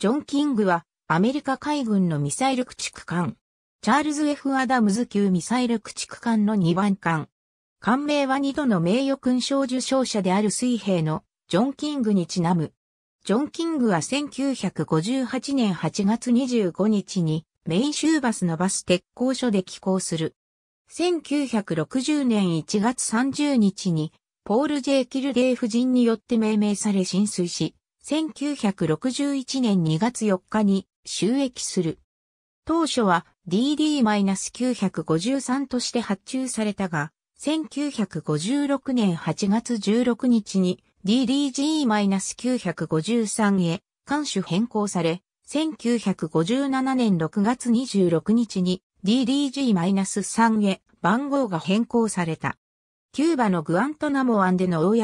ジョン・キングは、アメリカ海軍のミサイル駆逐艦。チャールズ・ F・ アダムズ級ミサイル駆逐艦の2番艦。艦名は2度の名誉勲章受章者である水兵のジョン・キングにちなむ。ジョン・キングは1958年8月25日にメイン州バスのバス鉄工所で寄港する。1960年1月30日にポール・ジェイキル・デイ夫人によって命名され浸水し、1961年2月4日に収益する。当初は DD-953 として発注されたが、1956年8月16日に DDG-953 へ監視変更され、1957年6月26日に DDG-3 へ番号が変更された。キューバのグアントナモ湾での公試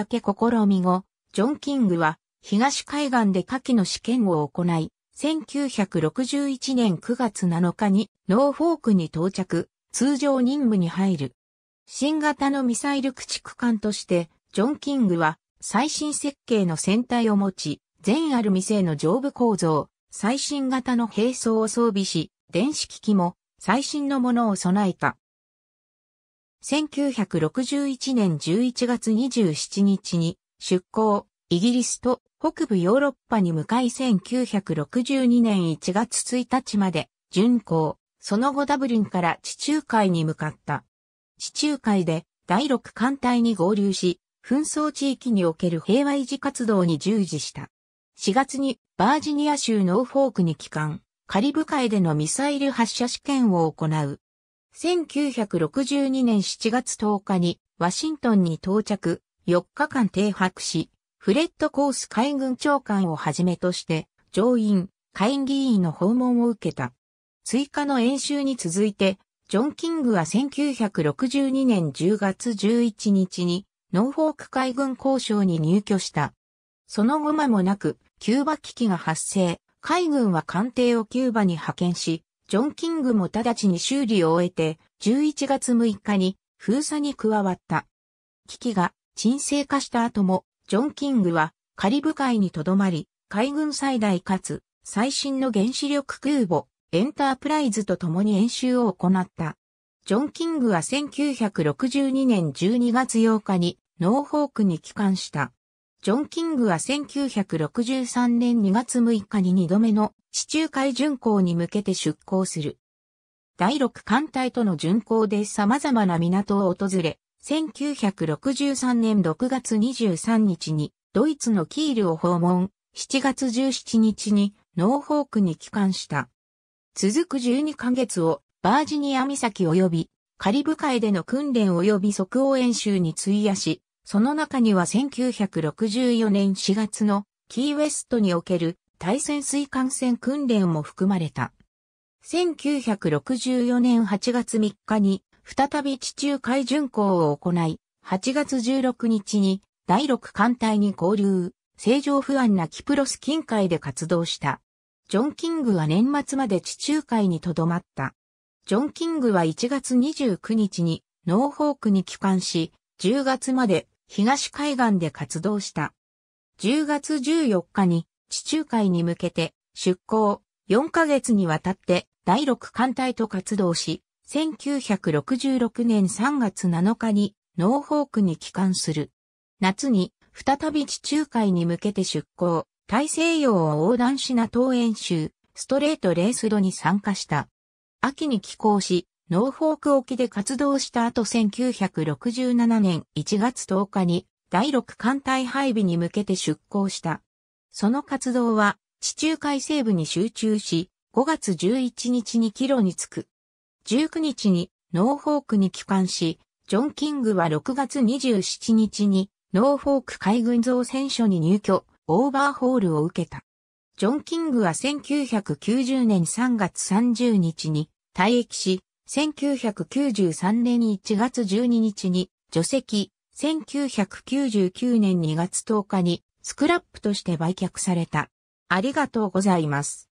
み後、ジョン・キングは東海岸で下記の試験を行い、1961年9月7日にノーフォークに到着、通常任務に入る。新型のミサイル駆逐艦として、ジョン・キングは最新設計の船体を持ち、全アルミ製の上部構造、最新型の兵装を装備し、電子機器も最新のものを備えた。1961年11月27日に出港、イギリスと北部ヨーロッパに向かい1962年1月1日まで巡航、その後ダブリンから地中海に向かった。地中海で第6艦隊に合流し、紛争地域における平和維持活動に従事した。4月にバージニア州ノーフォークに帰還、カリブ海でのミサイル発射試験を行う。1962年7月10日にワシントンに到着、4日間停泊し、フレッド・コース海軍長官をはじめとして、上院、下院議員の訪問を受けた。追加の演習に続いて、ジョン・キングは1962年10月11日に、ノーフォーク海軍交渉に入居した。その後間もなく、キューバ危機が発生、海軍は艦艇をキューバに派遣し、ジョン・キングも直ちに修理を終えて、11月6日に封鎖に加わった。危機が沈静化した後も、ジョン・キングはカリブ海にとどまり、海軍最大かつ最新の原子力空母、エンタープライズと共に演習を行った。ジョン・キングは1962年12月8日にノーホークに帰還した。ジョン・キングは1963年2月6日に2度目の地中海巡航に向けて出航する。第6艦隊との巡航で様々な港を訪れ、1963年6月23日にドイツのキールを訪問、7月17日にノーホークに帰還した。続く12ヶ月をバージニア岬及びカリブ海での訓練及び即応演習に費やし、その中には1964年4月のキーウェストにおける対潜水艦船訓練も含まれた。1964年8月3日に再び地中海巡航を行い、8月16日に第6艦隊に合流、正常不安なキプロス近海で活動した。ジョン・キングは年末まで地中海に留まった。ジョン・キングは1月29日にノーホークに帰還し、10月まで東海岸で活動した。10月14日に地中海に向けて出港4ヶ月にわたって第6艦隊と活動し、1966年3月7日にノーホークに帰還する。夏に再び地中海に向けて出港、大西洋を横断しな東演習、ストレートレース度に参加した。秋に帰港し、ノーホーク沖で活動した後1967年1月10日に第6艦隊配備に向けて出港した。その活動は地中海西部に集中し、5月11日に帰路に着く。19日にノーフォークに帰還し、ジョン・キングは6月27日にノーフォーク海軍造船所に入居、オーバーホールを受けた。ジョン・キングは1990年3月30日に退役し、1993年1月12日に除籍、1999年2月10日にスクラップとして売却された。ありがとうございます。